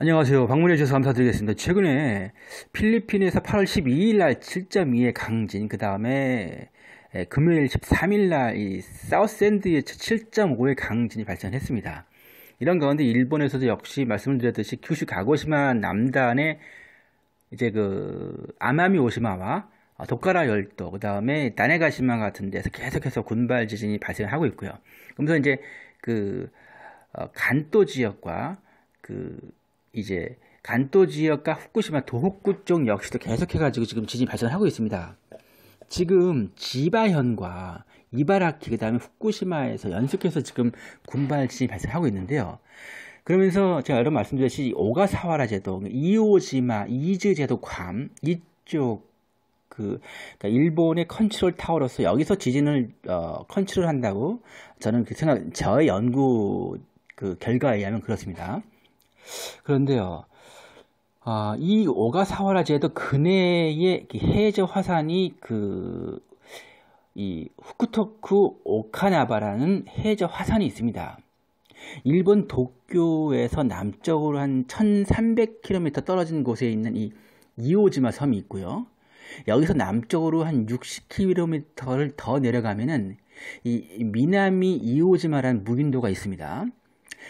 안녕하세요. 방문해 주셔서 감사드리겠습니다. 최근에 필리핀에서 8월 12일 날 7.2의 강진, 그 다음에 예, 금요일 13일 날 사우스샌드의 7.5의 강진이 발생했습니다. 이런 가운데 일본에서도 역시 말씀드렸듯이 규슈 가고시마 남단의 이제 그 아마미 오시마와 도카라 열도 그 다음에 다네가시마 같은 데서 계속해서 군발 지진이 발생하고 있고요. 그러면서 이제 그 어, 간토 지역과 그 이제 간토 지역과 후쿠시마 도호쿠 쪽 역시도 계속해가지고 지금 지진이 발생하고 있습니다. 지금 지바현과 이바라키 그다음에 후쿠시마에서 연속해서 지금 군발 지진이 발생하고 있는데요. 그러면서 제가 여러 말씀드렸듯이 오가사와라 제도, 그러니까 이오지마, 이즈 제도 괌 이쪽 그 그러니까 일본의 컨트롤 타워로서 여기서 지진을 어, 컨트롤한다고 저는 그 생각 저의 연구 그 결과에 의하면 그렇습니다. 그런데요. 아, 이 오가사와라 제도 근해의 그 해저 화산이 그 이 후쿠토쿠 오카나바라는 해저 화산이 있습니다. 일본 도쿄에서 남쪽으로 한 1300km 떨어진 곳에 있는 이 이오지마 섬이 있고요. 여기서 남쪽으로 한 60km를 더 내려가면은 이 미나미 이오지마라는 무인도가 있습니다.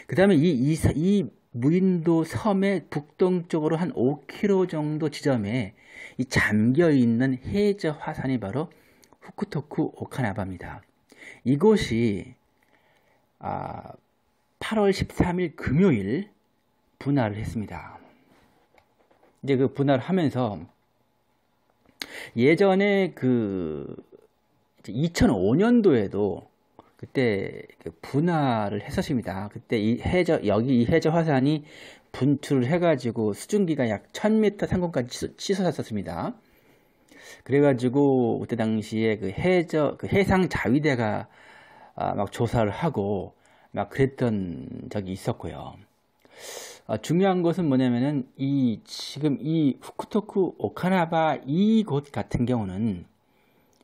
그 다음에 이, 이, 이 무인도 섬의 북동쪽으로 한 5km 정도 지점에 이 잠겨 있는 해저 화산이 바로 후쿠토쿠 오카나바입니다. 이곳이 아, 8월 13일 금요일 분할을 했습니다. 이제 그 분할하면서 을 예전에 그 2005년도에도 그때 그 분할을 했었습니다. 그때 이 해저 여기 이 해저 화산이 분출을 해가지고 수증기가 약 1000m 상공까지 치솟았었습니다. 그래가지고 그때 당시에 그 해저 그 해상 자위대가 아, 막 조사를 하고 막 그랬던 적이 있었고요. 어, 중요한 것은 뭐냐면은 이 지금 이 후쿠토쿠 오카나바 이곳 같은 경우는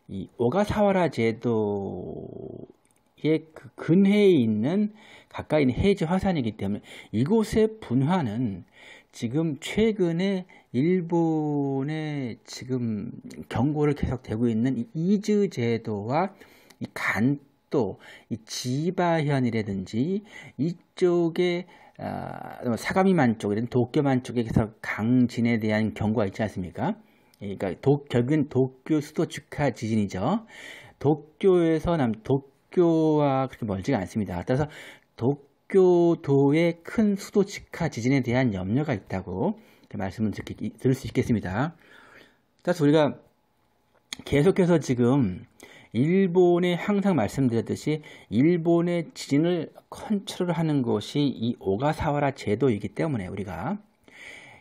이 오가사와라 제도의 그 근해에 있는 가까이 있는 해저 화산이기 때문에 이곳의 분화는 지금 최근에 일본의 지금 경고를 계속 되고 있는 이즈 제도와 이간 또이 지바현이라든지 이쪽에 아, 사가미만 쪽이든 도쿄만 쪽에서 강진에 대한 경고가 있지 않습니까? 예, 그러니까 도, 결국엔 도쿄 수도 축하 지진이죠. 도쿄에서 남 도쿄와 그렇게 멀지가 않습니다. 따라서 도쿄도의 큰 수도 축하 지진에 대한 염려가 있다고 말씀을 들을 수 있겠습니다. 따라서 우리가 계속해서 지금 일본에 항상 말씀드렸듯이 일본의 지진을 컨트롤하는 것이 이 오가사와라 제도이기 때문에 우리가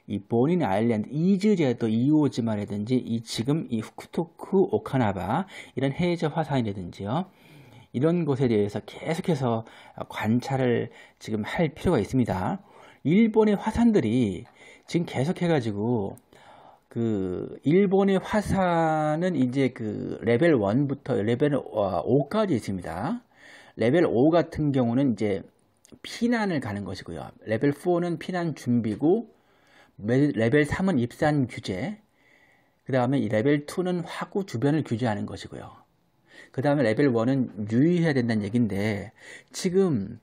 이 본인 아일랜드 이즈 제도 이오지마라든지 이 지금 이 후쿠토크 오카나바 이런 해저 화산이라든지요. 이런 것에 대해서 계속해서 관찰을 지금 할 필요가 있습니다. 일본의 화산들이 지금 계속해가지고 그 일본의 화산은 이제 그 레벨 1부터 레벨 5까지 어, 있습니다. 레벨 5 같은 경우는 이제 피난을 가는 것이고요. 레벨 4는 피난 준비고 레벨 3은 입산 규제. 그다음에 레벨 2는 화구 주변을 규제하는 것이고요. 그다음에 레벨 1은 유의해야 된다는 얘기인데 지금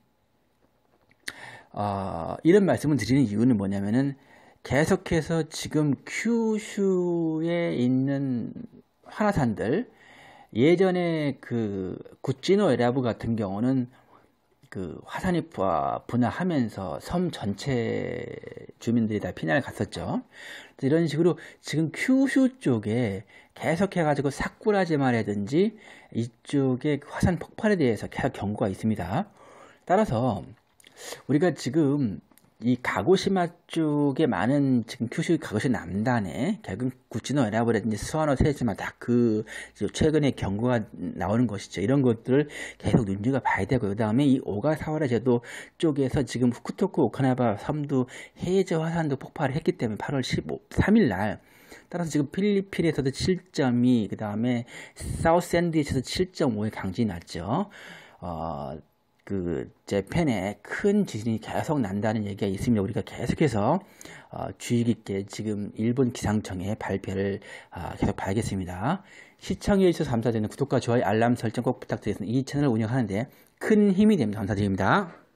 어, 이런 말씀을 드리는 이유는 뭐냐면은 계속해서 지금 큐슈에 있는 화라산들 예전에 그 구찌노 에라부 같은 경우는 그 화산이 분화하면서 섬 전체 주민들이 다 피난을 갔었죠. 이런 식으로 지금 큐슈 쪽에 계속해가지고 사쿠라지마라든지 이쪽에 그 화산 폭발에 대해서 계속 경고가 있습니다. 따라서 우리가 지금 이 가고시마 쪽에 많은 지금 큐슈 가고시 남단에 결국 구치노 에라버라든지 스와노 세지마 다 그 최근에 경고가 나오는 것이죠. 이런 것들을 계속 눈여겨 봐야 되고 그다음에 이 오가 사와라 제도 쪽에서 지금 후쿠토쿠 오카나바 섬도 해저 화산도 폭발을 했기 때문에 8월 13일 5날 따라서 지금 필리핀에서도 7.2, 그 다음에 사우스샌드에서도 7.5의 강진이 났죠. 어, 그제 팬에 큰 지진이 계속 난다는 얘기가 있습니다. 우리가 계속해서 어, 주의 깊게 지금 일본 기상청의 발표를 어, 계속 봐야겠습니다. 시청해 주셔서 감사드리는 구독과 좋아요, 알람 설정 꼭 부탁드리겠습니다. 이 채널을 운영하는데 큰 힘이 됩니다. 감사드립니다.